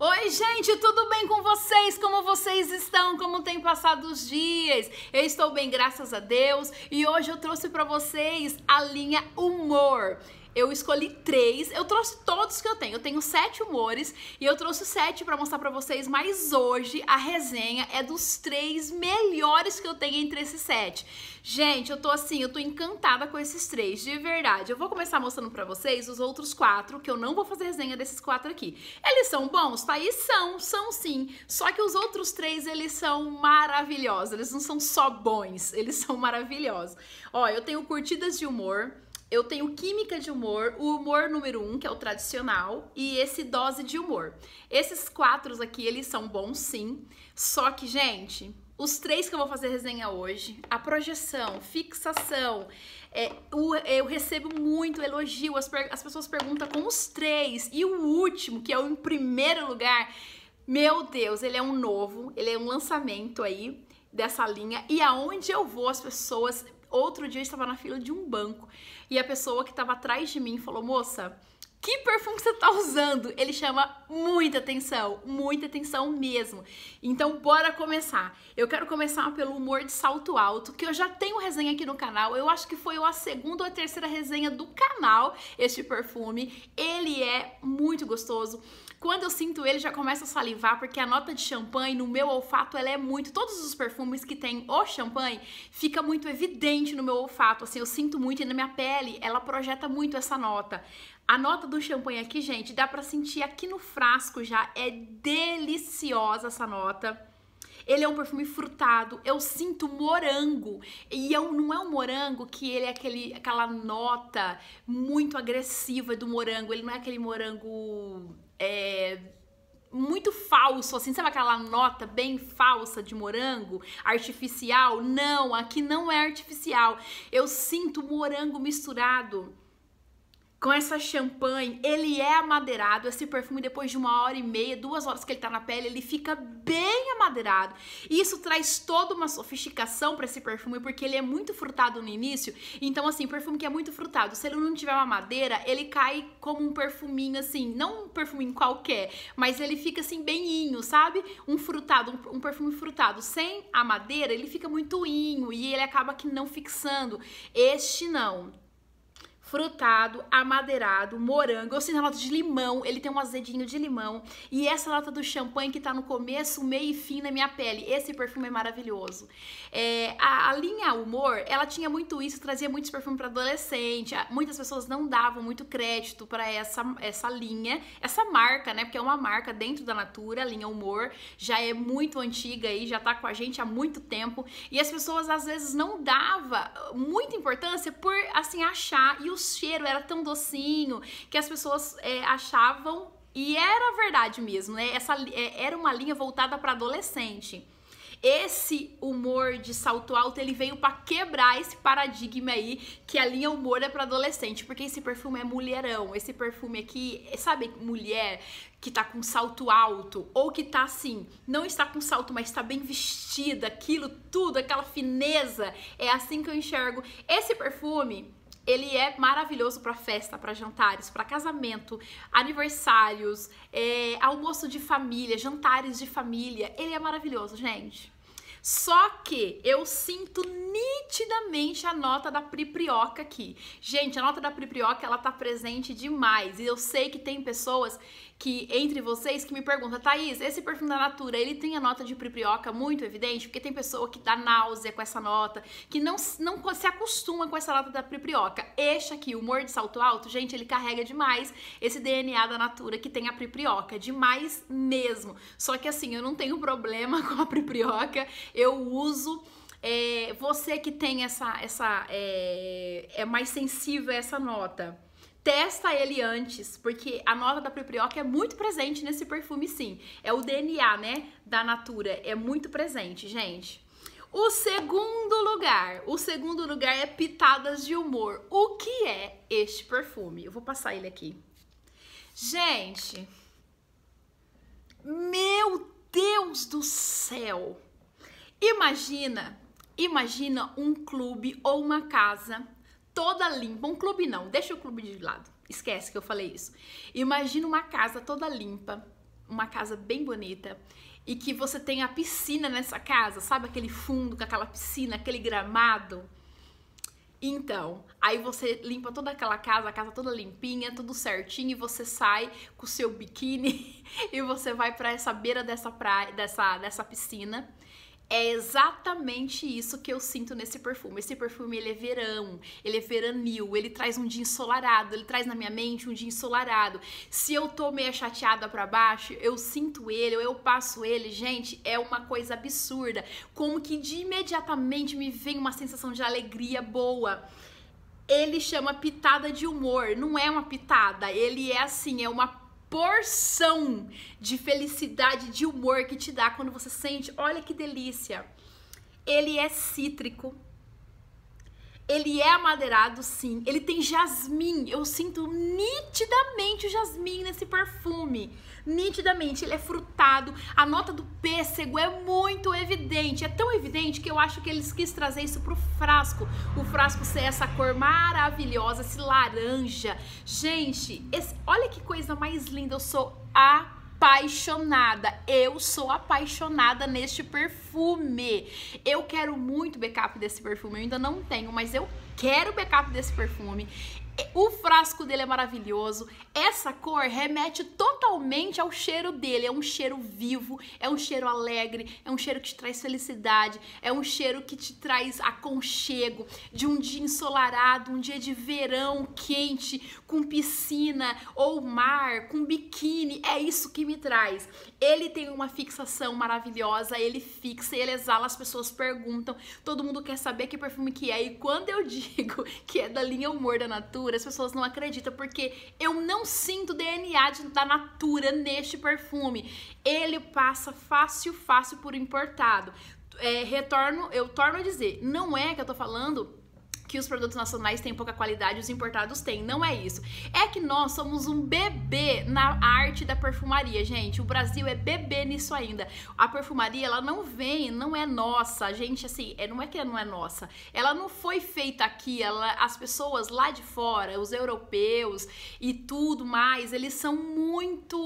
Oi, gente, tudo bem com vocês? Como vocês estão? Como tem passado os dias? Eu estou bem, graças a Deus, e hoje eu trouxe para vocês a linha humor eu escolhi três. Eu trouxe todos que eu tenho. Eu tenho sete humores e eu trouxe sete para mostrar para vocês. Mas hoje a resenha é dos três melhores que eu tenho entre esses sete. Gente, eu tô assim, eu tô encantada com esses três, de verdade. Eu vou começar mostrando para vocês os outros quatro, que eu não vou fazer resenha desses quatro aqui. Eles são bons? Tá aí? São, são sim. Só que os outros três, eles são maravilhosos. Eles não são só bons, eles são maravilhosos. Ó, eu tenho curtidas de humor eu tenho química de humor, o humor número um, que é o tradicional, e esse dose de humor. Esses quatro aqui, eles são bons sim, só que, gente, os três que eu vou fazer resenha hoje, a projeção, fixação, é, o, eu recebo muito elogio, as, as pessoas perguntam com os três, e o último, que é o em primeiro lugar, meu Deus, ele é um novo, ele é um lançamento aí dessa linha, e aonde eu vou, as pessoas Outro dia eu estava na fila de um banco e a pessoa que estava atrás de mim falou: "Moça, que perfume você tá usando? Ele chama muita atenção, muita atenção mesmo. Então, bora começar. Eu quero começar pelo humor de salto alto, que eu já tenho resenha aqui no canal. Eu acho que foi a segunda ou a terceira resenha do canal, este perfume. Ele é muito gostoso. Quando eu sinto ele, já começa a salivar, porque a nota de champanhe no meu olfato, ela é muito. Todos os perfumes que tem o champanhe, fica muito evidente no meu olfato. Assim, eu sinto muito e na minha pele, ela projeta muito essa nota. A nota do champanhe aqui, gente, dá pra sentir aqui no frasco já. É deliciosa essa nota. Ele é um perfume frutado, eu sinto morango. E eu, é não é um morango que ele é aquele, aquela nota muito agressiva do morango. Ele não é aquele morango é, muito falso, assim, sabe aquela nota bem falsa de morango, artificial? Não, aqui não é artificial. Eu sinto morango misturado com essa champanhe, ele é amadeirado, esse perfume depois de uma hora e meia, duas horas que ele tá na pele, ele fica bem amadeirado. E isso traz toda uma sofisticação para esse perfume, porque ele é muito frutado no início, então assim, perfume que é muito frutado, se ele não tiver uma madeira, ele cai como um perfuminho assim, não um perfuminho qualquer, mas ele fica assim beminho, sabe? Um frutado, um, um perfume frutado sem a madeira, ele fica muito inho e ele acaba que não fixando. Este não, frutado, amadeirado, morango. Eu sinto a nota de limão, ele tem um azedinho de limão. E essa nota do champanhe que tá no começo, meio e fim na minha pele. Esse perfume é maravilhoso. É, a, a, linha Humor, ela tinha muito isso, trazia muitos perfumes para adolescente. Ah, muitas pessoas não davam muito crédito para essa, essa linha, essa marca, né? Porque é uma marca dentro da Natura, a linha Humor. Já é muito antiga e já tá com a gente há muito tempo. E as pessoas às vezes não dava muita importância por, assim, achar e os cheiro era tão docinho que as pessoas é, achavam e era verdade mesmo, né? Essa é, era uma linha voltada para adolescente. Esse humor de salto alto, ele veio para quebrar esse paradigma aí que a linha humor é para adolescente, porque esse perfume é mulherão, esse perfume aqui, é, sabe, mulher que tá com salto alto ou que tá assim, não está com salto, mas está bem vestida, aquilo tudo, aquela fineza, é assim que eu enxergo esse perfume ele é maravilhoso para festa, para jantares, para casamento, aniversários, é, almoço de família, jantares de família. Ele é maravilhoso, gente. Só que eu sinto nitidamente a nota da priprioca aqui. Gente, a nota da priprioca, ela tá presente demais. E eu sei que tem pessoas que entre vocês que me pergunta, Thaís, esse perfume da Natura, ele tem a nota de priprioca muito evidente? Porque tem pessoa que dá náusea com essa nota, que não, não se acostuma com essa nota da priprioca. Este aqui, o humor de Salto Alto, gente, ele carrega demais esse DNA da Natura que tem a priprioca, demais mesmo. Só que assim, eu não tenho problema com a priprioca, eu uso... É, você que tem essa, essa é, é mais sensível a essa nota Testa ele antes, porque a nota da proprioca é muito presente nesse perfume, sim. É o DNA, né, da Natura, é muito presente, gente. O segundo lugar, o segundo lugar é Pitadas de Humor. O que é este perfume? Eu vou passar ele aqui. Gente, meu Deus do céu! Imagina, imagina um clube ou uma casa toda limpa. Um clube não, deixa o clube de lado. Esquece que eu falei isso. Imagina uma casa toda limpa, uma casa bem bonita e que você tem a piscina nessa casa, sabe aquele fundo com aquela piscina, aquele gramado? Então, aí você limpa toda aquela casa, a casa toda limpinha, tudo certinho, e você sai com o seu biquíni e você vai para essa beira dessa praia, dessa, dessa piscina é exatamente isso que eu sinto nesse perfume. Esse perfume ele é verão, ele é veranil, ele traz um dia ensolarado, ele traz na minha mente um dia ensolarado. Se eu tô meio chateada para baixo, eu sinto ele, ou eu passo ele, gente, é uma coisa absurda. Como que de imediatamente me vem uma sensação de alegria boa ele chama pitada de humor, não é uma pitada, ele é assim, é uma porção de felicidade, de humor que te dá quando você sente. Olha que delícia! Ele é cítrico, ele é amadeirado, sim. Ele tem jasmim. Eu sinto nitidamente o jasmim nesse perfume. Nitidamente. Ele é frutado. A nota do pêssego é muito evidente. É tão evidente que eu acho que eles quis trazer isso pro frasco. O frasco ser essa cor maravilhosa, esse laranja. Gente, esse, olha que coisa mais linda. Eu sou a apaixonada. Eu sou apaixonada neste perfume. Eu quero muito backup desse perfume. Eu ainda não tenho, mas eu quero backup desse perfume. O frasco dele é maravilhoso. Essa cor remete totalmente ao cheiro dele. É um cheiro vivo, é um cheiro alegre, é um cheiro que te traz felicidade, é um cheiro que te traz aconchego de um dia ensolarado, um dia de verão quente, com piscina ou mar, com biquíni. É isso que me traz. Ele tem uma fixação maravilhosa, ele fixa, ele exala, as pessoas perguntam, todo mundo quer saber que perfume que é. E quando eu digo que é da linha Humor da Natura, Natura, as pessoas não acreditam porque eu não sinto DNA de, da Natura neste perfume. Ele passa fácil, fácil por importado. É, retorno, eu torno a dizer, não é que eu tô falando que os produtos nacionais têm pouca qualidade, os importados têm. Não é isso. É que nós somos um bebê na arte da perfumaria, gente. O Brasil é bebê nisso ainda. A perfumaria, ela não vem, não é nossa. Gente, assim, é, não é que ela não é nossa. Ela não foi feita aqui. Ela, as pessoas lá de fora, os europeus e tudo mais, eles são muito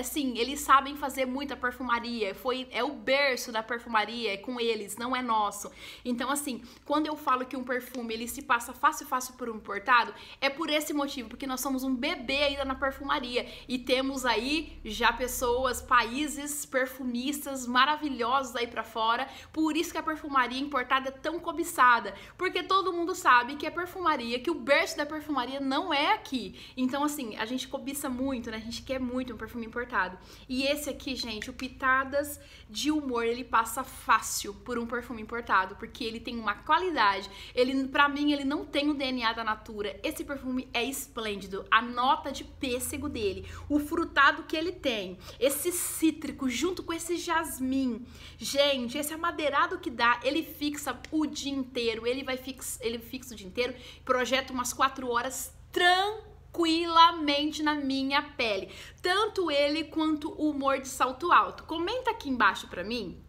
assim, eles sabem fazer muita perfumaria, foi é o berço da perfumaria, é com eles, não é nosso. Então assim, quando eu falo que um perfume ele se passa fácil fácil por um importado, é por esse motivo, porque nós somos um bebê ainda na perfumaria e temos aí já pessoas, países perfumistas maravilhosos aí para fora. Por isso que a perfumaria importada é tão cobiçada, porque todo mundo sabe que a é perfumaria, que o berço da perfumaria não é aqui. Então assim, a gente cobiça muito, né? A gente quer muito um perfume importado importado. E esse aqui, gente, o Pitadas de Humor, ele passa fácil por um perfume importado, porque ele tem uma qualidade. Ele, para mim, ele não tem o DNA da Natura. Esse perfume é esplêndido. A nota de pêssego dele, o frutado que ele tem, esse cítrico junto com esse jasmim. Gente, esse amadeirado que dá, ele fixa o dia inteiro. Ele vai fixa, ele fixa o dia inteiro, projeta umas 4 horas tranquilo tranquilamente na minha pele, tanto ele quanto o humor de salto alto. Comenta aqui embaixo pra mim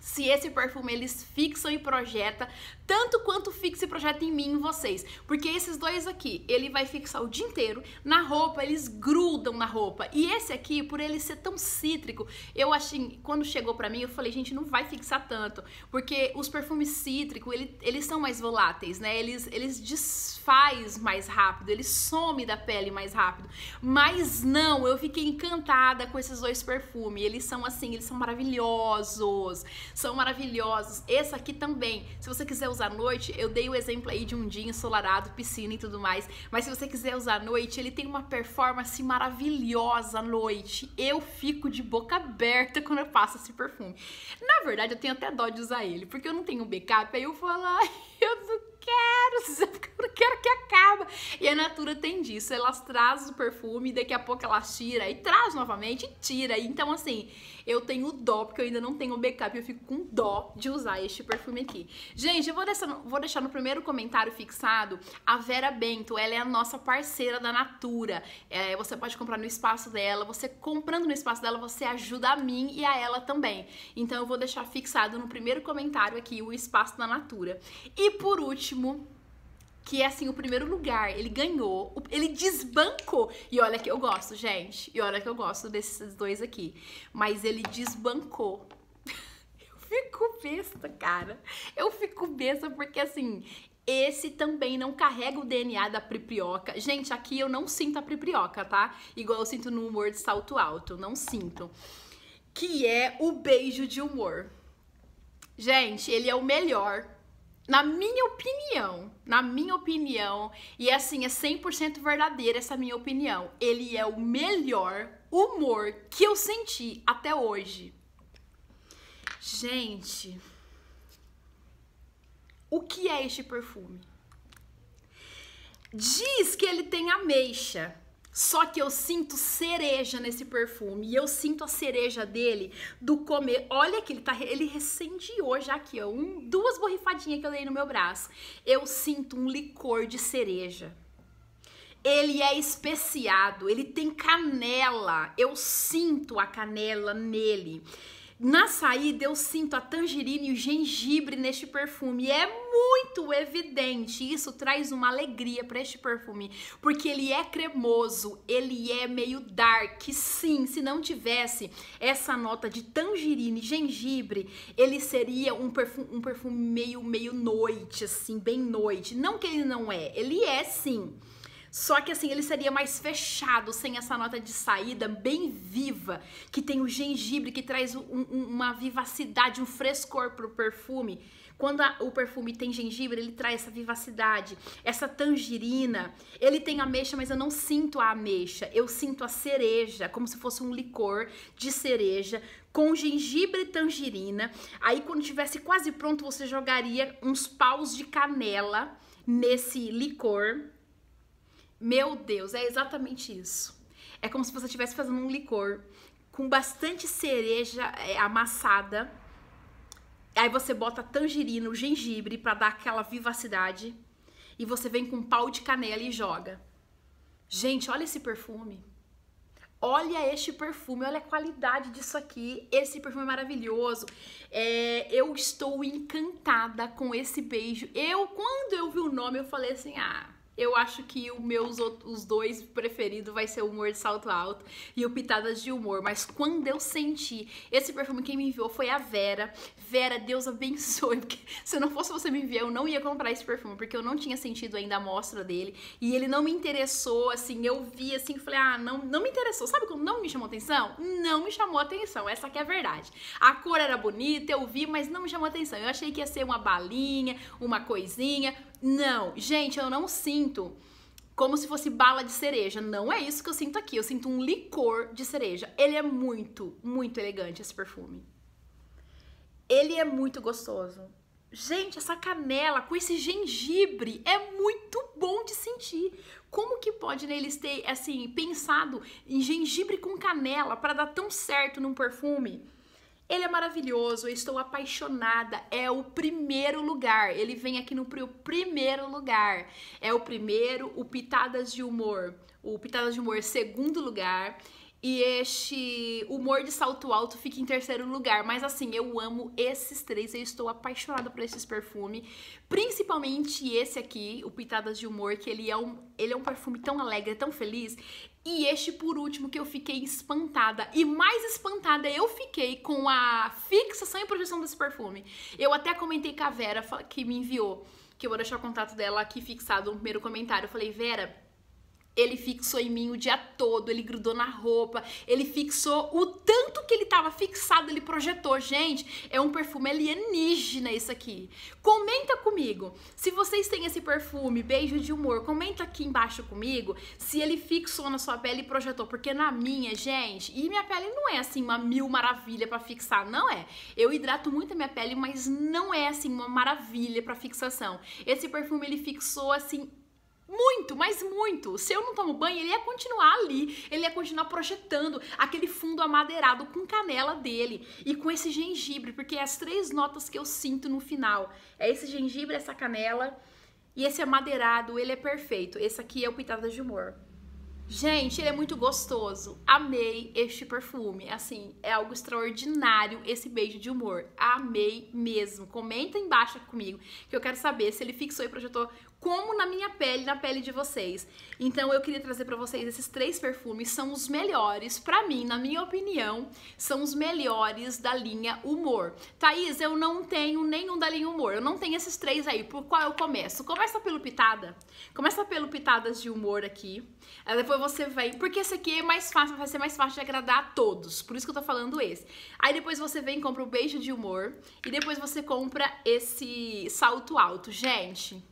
se esse perfume eles fixam e projeta tanto quanto fixa e projeta em mim e em vocês. Porque esses dois aqui, ele vai fixar o dia inteiro na roupa, eles grudam na roupa. E esse aqui, por ele ser tão cítrico, eu achei, quando chegou para mim, eu falei, gente, não vai fixar tanto, porque os perfumes cítricos, ele, eles são mais voláteis, né? Eles eles desfaz mais rápido, eles some da pele mais rápido. Mas não, eu fiquei encantada com esses dois perfumes. Eles são assim, eles são maravilhosos são maravilhosos. Esse aqui também. Se você quiser usar à noite, eu dei o exemplo aí de um dia ensolarado, piscina e tudo mais. Mas se você quiser usar à noite, ele tem uma performance maravilhosa à noite. Eu fico de boca aberta quando eu passo esse perfume. Na verdade, eu tenho até dó de usar ele, porque eu não tenho backup. Aí eu falo, ai, eu não quero, eu não quero que acaba. E a Natura tem disso, elas trazem o perfume, daqui a pouco elas tiram e traz novamente e tira. Então, assim, eu tenho dó, porque eu ainda não tenho backup, eu fico com dó de usar este perfume aqui. Gente, eu vou deixar, vou deixar no primeiro comentário fixado a Vera Bento, ela é a nossa parceira da Natura. É, você pode comprar no espaço dela, você comprando no espaço dela, você ajuda a mim e a ela também. Então eu vou deixar fixado no primeiro comentário aqui o espaço da Natura. E por último, que é assim o primeiro lugar, ele ganhou, ele desbancou. E olha que eu gosto, gente. E olha que eu gosto desses dois aqui. Mas ele desbancou fico besta, cara. Eu fico besta porque assim, esse também não carrega o DNA da priprioca. Gente, aqui eu não sinto a priprioca, tá? Igual eu sinto no humor de salto alto, não sinto. Que é o beijo de humor. Gente, ele é o melhor na minha opinião, na minha opinião, e é assim, é 100% verdadeira essa minha opinião, ele é o melhor humor que eu senti até hoje. Gente, o que é este perfume? Diz que ele tem ameixa. Só que eu sinto cereja nesse perfume. E eu sinto a cereja dele do comer. Olha que ele tá. Ele recendiou já aqui, ó. Um, duas borrifadinhas que eu dei no meu braço. Eu sinto um licor de cereja ele é especiado, ele tem canela. Eu sinto a canela nele. Na saída eu sinto a tangerina e o gengibre neste perfume. é muito evidente. Isso traz uma alegria para este perfume, porque ele é cremoso, ele é meio dark. Sim, se não tivesse essa nota de tangerina e gengibre, ele seria um perfume, um perfume meio meio noite, assim, bem noite. Não que ele não é, ele é sim. Só que assim, ele seria mais fechado, sem essa nota de saída bem viva, que tem o gengibre, que traz um, um, uma vivacidade, um frescor pro perfume. Quando a, o perfume tem gengibre, ele traz essa vivacidade, essa tangerina. Ele tem ameixa, mas eu não sinto a ameixa. Eu sinto a cereja, como se fosse um licor de cereja com gengibre e tangerina. Aí quando estivesse quase pronto, você jogaria uns paus de canela nesse licor meu Deus, é exatamente isso. É como se você estivesse fazendo um licor com bastante cereja é, amassada. Aí você bota tangerina, gengibre para dar aquela vivacidade e você vem com um pau de canela e joga. Gente, olha esse perfume. Olha este perfume, olha a qualidade disso aqui. Esse perfume é maravilhoso. É, eu estou encantada com esse beijo. Eu, quando eu vi o nome, eu falei assim: ah, eu acho que o meus os dois preferido vai ser o humor de salto alto e o pitadas de humor, mas quando eu senti esse perfume quem me enviou foi a Vera. Vera, Deus abençoe, porque se não fosse você me enviar, eu não ia comprar esse perfume, porque eu não tinha sentido ainda a amostra dele e ele não me interessou, assim, eu vi assim, falei: "Ah, não, não me interessou". Sabe quando não me chamou atenção? Não me chamou atenção, essa que é a verdade. A cor era bonita, eu vi, mas não me chamou atenção. Eu achei que ia ser uma balinha, uma coisinha, não, gente, eu não sinto como se fosse bala de cereja. Não é isso que eu sinto aqui. Eu sinto um licor de cereja. Ele é muito, muito elegante esse perfume. Ele é muito gostoso. Gente, essa canela com esse gengibre é muito bom de sentir. Como que pode neles né, ter assim pensado em gengibre com canela para dar tão certo num perfume? Ele é maravilhoso, eu estou apaixonada, é o primeiro lugar. Ele vem aqui no primeiro lugar. É o primeiro, o Pitadas de Humor. O Pitadas de Humor, segundo lugar e este humor de salto alto fica em terceiro lugar. Mas assim, eu amo esses três, eu estou apaixonada por esses perfumes. Principalmente esse aqui, o Pitadas de Humor, que ele é um, ele é um perfume tão alegre, tão feliz. E este por último que eu fiquei espantada. E mais espantada eu fiquei com a fixação e projeção desse perfume. Eu até comentei com a Vera, que me enviou, que eu vou deixar o contato dela aqui fixado no primeiro comentário. Eu falei, Vera ele fixou em mim o dia todo, ele grudou na roupa, ele fixou o tanto que ele tava fixado, ele projetou. Gente, é um perfume alienígena isso aqui. Comenta comigo se vocês têm esse perfume, beijo de humor. Comenta aqui embaixo comigo se ele fixou na sua pele e projetou, porque na minha, gente, e minha pele não é assim uma mil maravilha para fixar, não é. Eu hidrato muito a minha pele, mas não é assim uma maravilha para fixação. Esse perfume ele fixou assim muito, mas muito. Se eu não tomo banho, ele ia continuar ali, ele ia continuar projetando aquele fundo amadeirado com canela dele e com esse gengibre, porque é as três notas que eu sinto no final. É esse gengibre, essa canela e esse amadeirado, ele é perfeito. Esse aqui é o Pitada de Humor. Gente, ele é muito gostoso. Amei este perfume. Assim, é algo extraordinário esse beijo de humor. Amei mesmo. Comenta embaixo comigo que eu quero saber se ele fixou e projetou como na minha pele, na pele de vocês. Então eu queria trazer para vocês esses três perfumes, são os melhores para mim, na minha opinião, são os melhores da linha Humor. Thaís, eu não tenho nenhum da linha Humor. Eu não tenho esses três aí. Por qual eu começo? Começa pelo Pitada. Começa pelo Pitadas de Humor aqui. Aí depois você vem, porque esse aqui é mais fácil, vai ser mais fácil de agradar a todos. Por isso que eu tô falando esse. Aí depois você vem e compra o Beijo de Humor e depois você compra esse Salto Alto. Gente,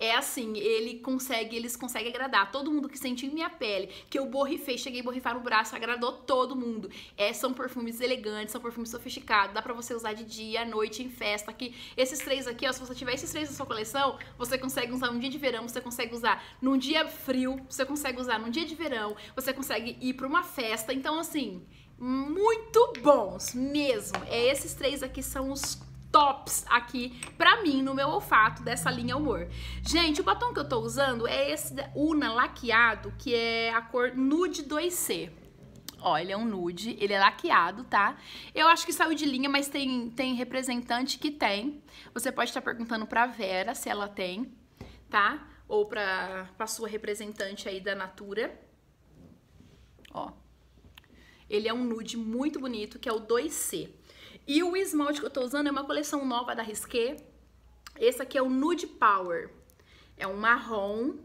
é assim, ele consegue, eles conseguem agradar todo mundo que sentiu minha pele, que eu borrifei, cheguei a borrifar no braço, agradou todo mundo. É, são perfumes elegantes, são perfumes sofisticados, dá pra você usar de dia, à noite, em festa, que esses três aqui, ó, se você tiver esses três na sua coleção, você consegue usar num dia de verão, você consegue usar num dia frio, você consegue usar num dia de verão, você consegue ir pra uma festa, então assim, muito bons mesmo. É, esses três aqui são os tops aqui pra mim no meu olfato dessa linha Humor. Gente, o batom que eu tô usando é esse Una Laqueado, que é a cor Nude 2C. Ó, ele é um nude, ele é laqueado, tá? Eu acho que saiu de linha, mas tem, tem representante que tem. Você pode estar tá perguntando pra Vera se ela tem, tá? Ou pra, pra sua representante aí da Natura. Ó. Ele é um nude muito bonito, que é o 2C. E o esmalte que eu tô usando é uma coleção nova da Risqué. Esse aqui é o Nude Power. É um marrom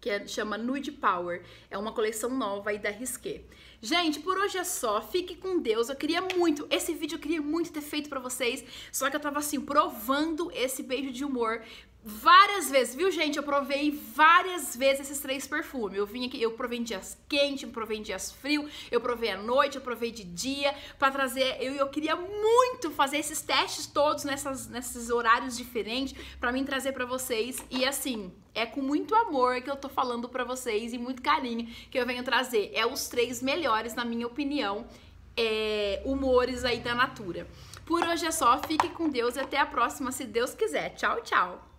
que é, chama Nude Power. É uma coleção nova aí da Risqué. Gente, por hoje é só. Fique com Deus. Eu queria muito, esse vídeo eu queria muito ter feito para vocês, só que eu tava assim provando esse beijo de humor várias vezes, viu, gente? Eu provei várias vezes esses três perfumes. Eu vim aqui, eu provei em dias quentes, eu provei em dias frios, eu provei à noite, eu provei de dia, para trazer. Eu, eu queria muito fazer esses testes todos nessas, nesses horários diferentes para mim trazer para vocês. E assim, é com muito amor que eu tô falando para vocês e muito carinho que eu venho trazer. É os três melhores, na minha opinião, é, humores aí da Natura. Por hoje é só, fique com Deus e até a próxima, se Deus quiser. Tchau, tchau!